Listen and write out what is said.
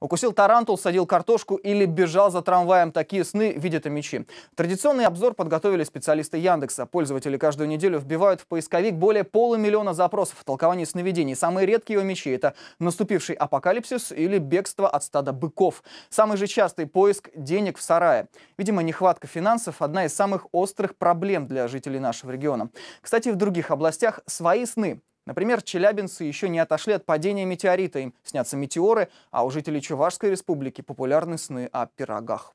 Укусил тарантул, садил картошку или бежал за трамваем. Такие сны видят и мечи. Традиционный обзор подготовили специалисты Яндекса. Пользователи каждую неделю вбивают в поисковик более полумиллиона запросов в толковании сновидений. Самые редкие у мечи – это наступивший апокалипсис или бегство от стада быков. Самый же частый поиск – денег в сарае. Видимо, нехватка финансов – одна из самых острых проблем для жителей нашего региона. Кстати, в других областях свои сны Например, челябинцы еще не отошли от падения метеорита, им снятся метеоры, а у жителей Чувашской республики популярны сны о пирогах.